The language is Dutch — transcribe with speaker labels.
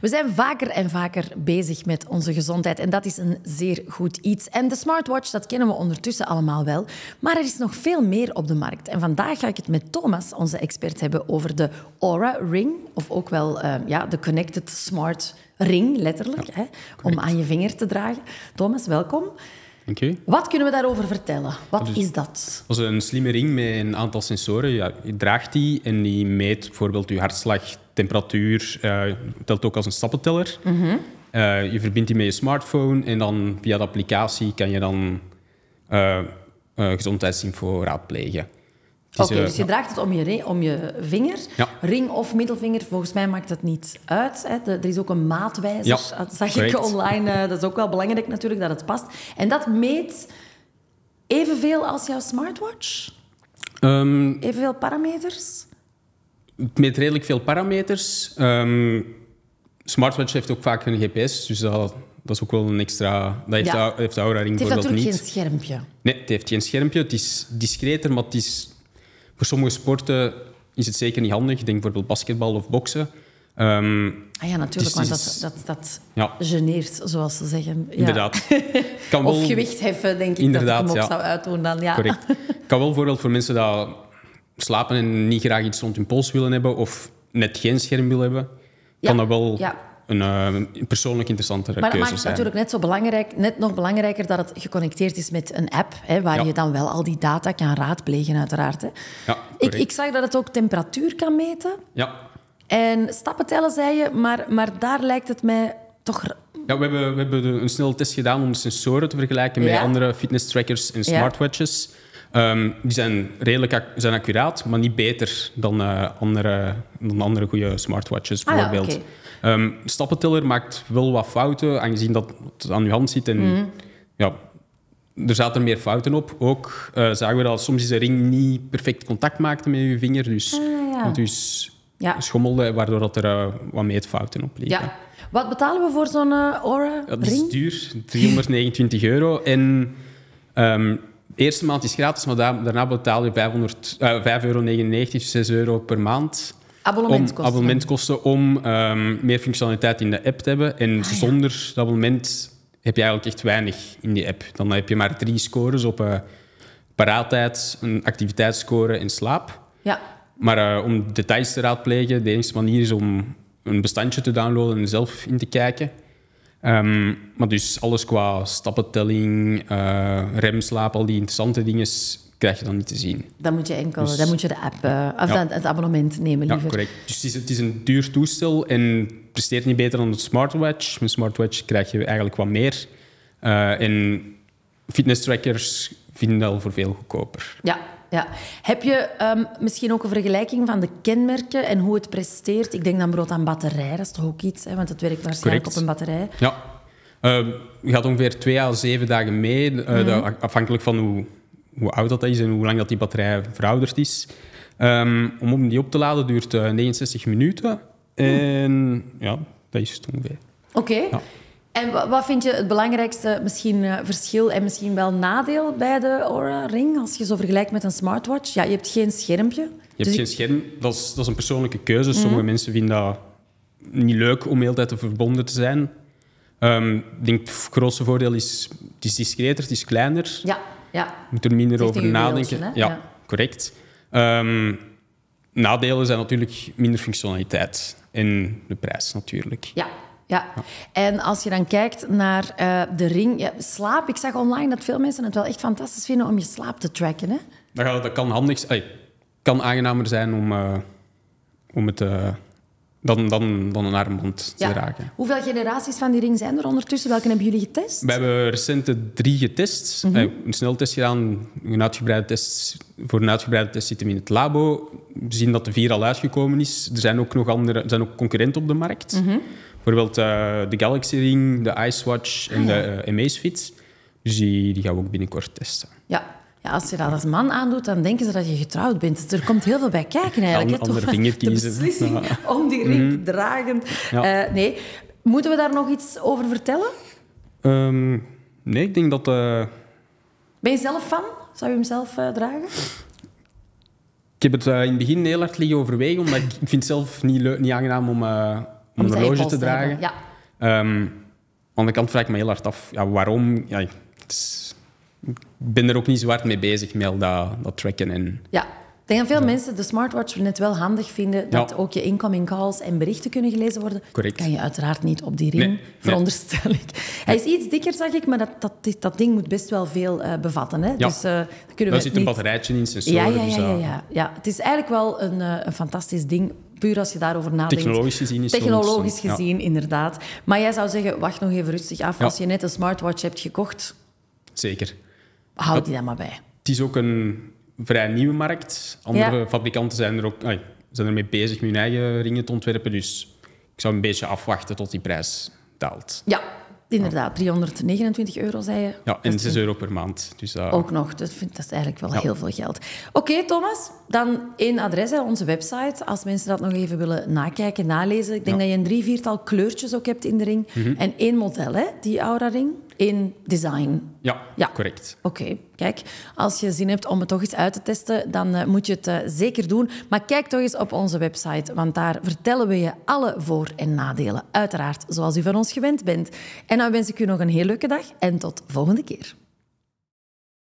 Speaker 1: We zijn vaker en vaker bezig met onze gezondheid en dat is een zeer goed iets. En de smartwatch, dat kennen we ondertussen allemaal wel, maar er is nog veel meer op de markt. En vandaag ga ik het met Thomas, onze expert, hebben over de Aura Ring, of ook wel eh, ja, de Connected Smart Ring, letterlijk, hè, om aan je vinger te dragen. Thomas, welkom. Wat kunnen we daarover vertellen? Wat dus is dat?
Speaker 2: is een slimme ring met een aantal sensoren. Ja, je draagt die en die meet bijvoorbeeld je hartslag, temperatuur eh, telt ook als een stappenteller. Mm je verbindt die met je smartphone en dan via de applicatie kan je dan uh, eh, uh, gezondheidsinfo raadplegen. Oké, dus je draagt
Speaker 1: het om je, om je vinger. Ring of middelvinger, volgens mij maakt dat niet uit. Hè. er is ook een maatwijzer, ja, dat zag ik online. dat is ook wel belangrijk natuurlijk, dat het past. En dat meet evenveel als jouw smartwatch? Um, evenveel parameters?
Speaker 2: het meet redelijk veel parameters. Ehm, smartwatch heeft ook vaak een GPS, dus dat, is ook wel een extra. Dat heeft, ja. de, heeft de Ring bijvoorbeeld niet. Het heeft ook geen schermpje. Nee, het heeft geen schermpje. Het is discreter, maar het is, voor sommige sporten is het zeker niet handig. denk bijvoorbeeld basketbal of boksen. Ehm,
Speaker 1: ah ja, natuurlijk, dus want dat, dat, dat ja. geneert, zoals ze zeggen. Ja. Inderdaad. Kan wel, of gewicht heffen, denk ik, inderdaad, dat hem ook zou uitdoen dan. Ja. Correct.
Speaker 2: kan wel bijvoorbeeld voor mensen dat slapen en niet graag iets rond hun pols willen hebben of net geen scherm willen hebben, kan dat wel eh, een persoonlijk interessante keuze zijn. Maar het maakt natuurlijk
Speaker 1: net, zo belangrijk, net nog belangrijker dat het geconnecteerd is met een app, hè, waar je dan wel al die data kan raadplegen uiteraard. Hè. ik, ik zag dat het ook temperatuur kan meten. Ja. En stappen tellen, zei je, maar, maar daar lijkt het mij toch
Speaker 2: ja, we hebben, we hebben een snelle test gedaan om sensoren te vergelijken met andere fitness trackers en smartwatches. Ja. Ehm, die zijn redelijk zijn accuraat, maar niet beter dan, eh, andere, dan andere goede smartwatches ah bijvoorbeeld. Ah, maakt wel wat fouten, aangezien dat het aan uw hand zit. En, mhm. ja, er zaten meer fouten op. Ook eh, zagen we dat soms de ring niet perfect contact maakte met uw vinger. Dus, dus schommelde, waardoor dat er eh, wat meetfouten op
Speaker 1: liepen. Wat betalen we voor zo'n Aura-ring? Dat is
Speaker 2: duur, 329 euro. En ehm, eerste maand is gratis, maar daarna betaal je 5,99 eh, euro, 6 euro per maand. Abonnementkosten. abonnementkosten om ehm, meer functionaliteit in de app te hebben. En ah, zonder abonnement heb je eigenlijk echt weinig in die app. Dan heb je maar drie scores op uh, een activiteitsscore en slaap. Ja. Maar eh, om details te raadplegen, de enige manier is om een bestandje te downloaden en zelf in te kijken. Ehm, maar dus alles qua stappentelling, uh, remslaap, al die interessante dingen krijg je dan niet te zien.
Speaker 1: Dan moet je enkel, dus- dan moet je de app, eh, of het abonnement nemen liever. Ja, correct.
Speaker 2: Dus het is, een duur toestel en presteert niet beter dan een smartwatch. Met smartwatch krijg je eigenlijk wat meer. Eh, en fitness trackers vinden dat al voor veel goedkoper.
Speaker 1: Ja, ja. Heb je ehm, misschien ook een vergelijking van de kenmerken en hoe het presteert? Ik denk dan bijvoorbeeld aan batterij, dat is toch ook iets, hè? want het werkt waarschijnlijk Correct. op een batterij.
Speaker 2: Ja. Uh, je gaat ongeveer twee à zeven dagen mee, eh, mhm. afhankelijk van hoe, hoe oud dat is en hoe lang dat die batterij verouderd is. Um, om die op te laden duurt 69 eh, minuten. Mhm. En ja, dat is het ongeveer.
Speaker 1: Oké. Ja. En wat vind je het belangrijkste misschien eh, verschil en misschien wel nadeel bij de Aura Ring als je zo vergelijkt met een smartwatch? Ja, je hebt geen schermpje. Je hebt dus geen
Speaker 2: scherm. Dat is, dat is een persoonlijke keuze. Mhm. Sommige mensen vinden dat niet leuk om de hele tijd te verbonden te zijn. Ehm, ik denk het grootste voordeel is, het is discreter, het is kleiner. Ja, ja. Je moet er minder over nadenken. ja, correct. Um, nadelen zijn natuurlijk minder functionaliteit en de prijs
Speaker 1: natuurlijk. Ja, ja. En als je dan kijkt naar eh, de ring, ja, slaap. Ik zag online dat veel mensen het wel echt fantastisch vinden om je slaap te tracken. Hè?
Speaker 2: Dat, dat kan handig zijn. kan aangenamer zijn om, eh, om het. Eh, dan, dan, dan een armband
Speaker 1: te ja. raken. Hoeveel generaties van die ring zijn er ondertussen? Welke hebben jullie getest? We
Speaker 2: hebben recente drie getest. Mm Een sneltest gedaan, een uitgebreide test. Voor een uitgebreide test zitten we in het labo. We zien dat de vier al uitgekomen is. Er zijn ook nog andere, er zijn ook concurrenten op de markt. Mm Bijvoorbeeld eh, de Galaxy Ring, de Icewatch ah, en de uh, eh, Amazfit. Dus die, die gaan we ook binnenkort testen.
Speaker 1: Ja. ja, als je dat als man aandoet, dan denken ze dat je getrouwd bent. Er komt heel veel bij kijken eigenlijk. Een ander vinger kiezen. De beslissing ja. om die ring te mhm. dragen. Eh, nee. Moeten we daar nog iets over vertellen?
Speaker 2: Ehm, nee, ik denk dat...
Speaker 1: Ben je zelf fan? Zou je hem zelf dragen?
Speaker 2: Ik heb het in het begin heel hard liggen overwegen, omdat ik, ik vind het zelf niet, leuk, niet aangenaam om om een horloge te dragen. ja. Ehm, aan de kant vraag ik me heel hard af ja, waarom. Ja, ik ben er ook niet zo hard mee bezig met al dat, dat tracken. En,
Speaker 1: ja denk dat veel ja. mensen de smartwatch net wel handig vinden dat ook je incoming calls en berichten kunnen gelezen worden. Correct. Kan je uiteraard niet op die ring, veronderstel ik. Hij is iets dikker, zag ik, maar dat, dat, dat ding moet best wel veel eh, bevatten. Hè? Ja. Dus, uh, kunnen Daar zit een batterijtje in, sensoren. Ja, ja, dus, ja, eh, ja, ja, het is eigenlijk wel een, een fantastisch ding puur als je daarover nadenkt. Technologisch gezien is Technologisch gezien, inderdaad. Maar jij zou zeggen, wacht nog even rustig af. Als je net een smartwatch hebt gekocht...
Speaker 2: Zeker. Houd die dan maar bij. Het is ook een vrij nieuwe markt. Andere fabrikanten zijn er ook zijn er mee bezig met hun eigen ringen te ontwerpen. Dus ik zou een beetje afwachten tot die prijs daalt.
Speaker 1: Ja, inderdaad. 329 euro, zei je.
Speaker 2: Ja, en 6 euro per maand. Dus, Ook
Speaker 1: nog. Dat, vind, dat is eigenlijk wel heel veel geld. Oké, Thomas. Dan één adres, hè, onze website. Als mensen dat nog even willen nakijken, nalezen. Ik denk dat je een drie, viertal kleurtjes ook hebt in de ring. Mhm. En één model, hè, die Aura-ring in design. Ja, ja. correct. Oké, kijk, als je zin hebt om het toch eens uit te testen, dan eh, moet je het eh, zeker doen. Maar kijk toch eens op onze website, want daar vertellen we je alle voor- en nadelen. Uiteraard, zoals u van ons gewend bent. En dan wens ik u nog een heel leuke dag en tot volgende keer.